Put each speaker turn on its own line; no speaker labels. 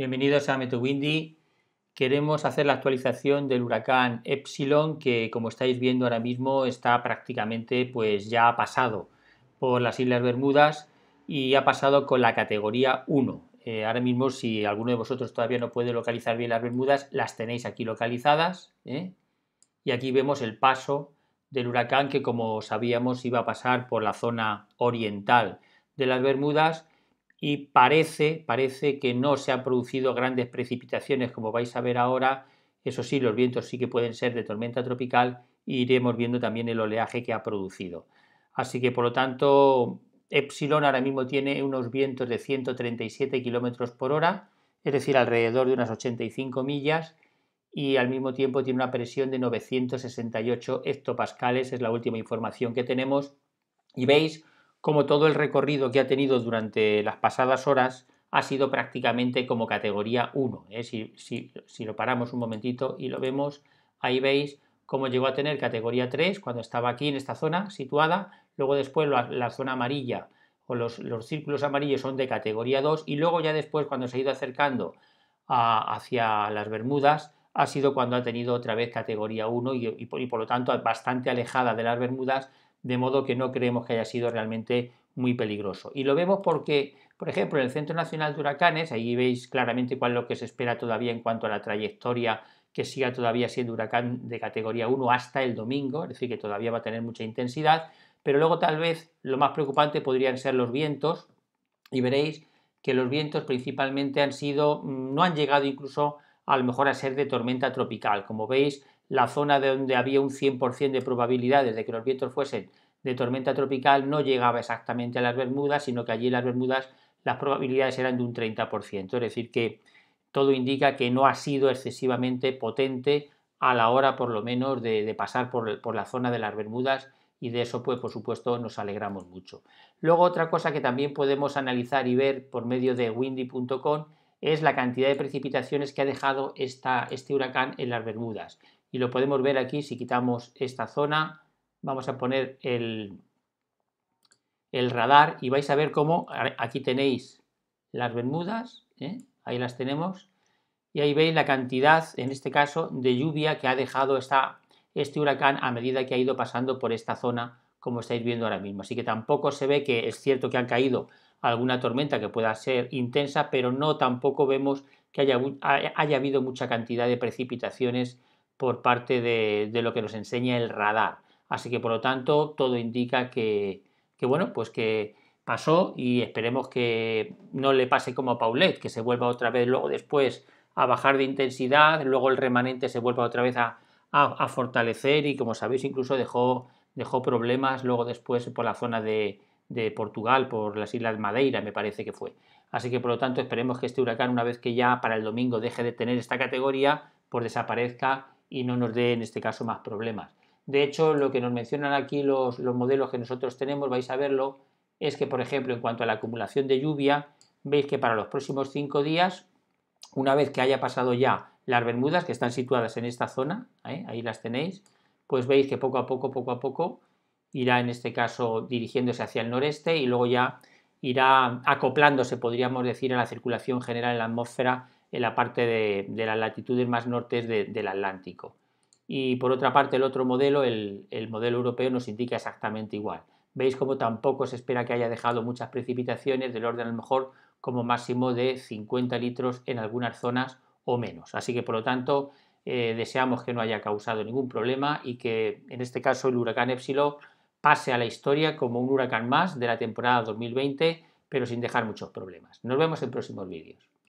Bienvenidos a Windy, Queremos hacer la actualización del huracán Epsilon que como estáis viendo ahora mismo está prácticamente pues ya ha pasado por las Islas Bermudas y ha pasado con la categoría 1. Eh, ahora mismo si alguno de vosotros todavía no puede localizar bien las Bermudas, las tenéis aquí localizadas ¿eh? y aquí vemos el paso del huracán que como sabíamos iba a pasar por la zona oriental de las Bermudas y parece, parece que no se han producido grandes precipitaciones como vais a ver ahora. Eso sí, los vientos sí que pueden ser de tormenta tropical y e iremos viendo también el oleaje que ha producido. Así que por lo tanto, Epsilon ahora mismo tiene unos vientos de 137 kilómetros por hora, es decir, alrededor de unas 85 millas, y al mismo tiempo tiene una presión de 968 hectopascales, es la última información que tenemos. Y veis como todo el recorrido que ha tenido durante las pasadas horas ha sido prácticamente como categoría 1. ¿eh? Si, lo paramos un momentito y lo vemos, ahí veis cómo llegó a tener categoría 3 cuando estaba aquí en esta zona situada, luego después la, zona amarilla o los, círculos amarillos son de categoría 2 y luego ya después cuando se ha ido acercando hacia las Bermudas ha sido cuando ha tenido otra vez categoría 1 y por lo tanto bastante alejada de las Bermudas de modo que no creemos que haya sido realmente muy peligroso. Y lo vemos porque, por ejemplo, en el Centro Nacional de Huracanes, ahí veis claramente cuál es lo que se espera todavía en cuanto a la trayectoria que siga todavía siendo huracán de categoría 1 hasta el domingo, es decir, que todavía va a tener mucha intensidad, pero luego tal vez lo más preocupante podrían ser los vientos, y veréis que los vientos principalmente han sido, mm, no han llegado incluso a lo mejor a ser de tormenta tropical. Como veis, la zona de donde había un 100% de probabilidades de que los vientos fuesen de tormenta tropical no llegaba exactamente a las Bermudas, sino que allí en las Bermudas las probabilidades eran de un 30%, es decir, que todo indica que no ha sido excesivamente potente a la hora por lo menos de, pasar por, la zona de las Bermudas y de eso pues por supuesto nos alegramos mucho. Luego otra cosa que también podemos analizar y ver por medio de windy.com es la cantidad de precipitaciones que ha dejado este huracán en las Bermudas y lo podemos ver aquí si quitamos esta zona, vamos a poner el, el radar y vais a ver cómo aquí tenéis las Bermudas, ¿eh? ahí las tenemos, y ahí veis la cantidad, en este caso, de lluvia que ha dejado esta, este huracán a medida que ha ido pasando por esta zona, como estáis viendo ahora mismo. Así que tampoco se ve que es cierto que ha caído alguna tormenta que pueda ser intensa, pero no tampoco vemos que haya, haya habido mucha cantidad de precipitaciones por parte de, lo que nos enseña el radar. Así que por lo tanto todo indica que, bueno, pues que pasó y esperemos que no le pase como a Paulette, que se vuelva otra vez luego después a bajar de intensidad, luego el remanente se vuelva otra vez a, fortalecer y como sabéis incluso dejó, dejó problemas luego después por la zona de, de, Portugal, por las Islas Madeira me parece que fue. Así que por lo tanto esperemos que este huracán una vez que ya para el domingo deje de tener esta categoría, pues desaparezca y no nos dé en este caso más problemas. De hecho, lo que nos mencionan aquí los, modelos que nosotros tenemos, vais a verlo, es que, por ejemplo, en cuanto a la acumulación de lluvia, veis que para los próximos cinco días, una vez que haya pasado ya las Bermudas, que están situadas en esta zona, ¿eh? ahí las tenéis, pues veis que poco a poco, poco a poco, irá en este caso dirigiéndose hacia el noreste y luego ya irá acoplándose, podríamos decir, a la circulación general en la atmósfera en la parte de, las latitudes más nortes del Atlántico. Y por otra parte, el otro modelo, el, modelo europeo, nos indica exactamente igual. Veis como tampoco se espera que haya dejado muchas precipitaciones, del orden a lo mejor como máximo de 50 litros en algunas zonas o menos. Así que por lo tanto, eh, deseamos que no haya causado ningún problema y que en este caso el huracán Epsilon pase a la historia como un huracán más de la temporada 2020, pero sin dejar muchos problemas. Nos vemos en próximos vídeos.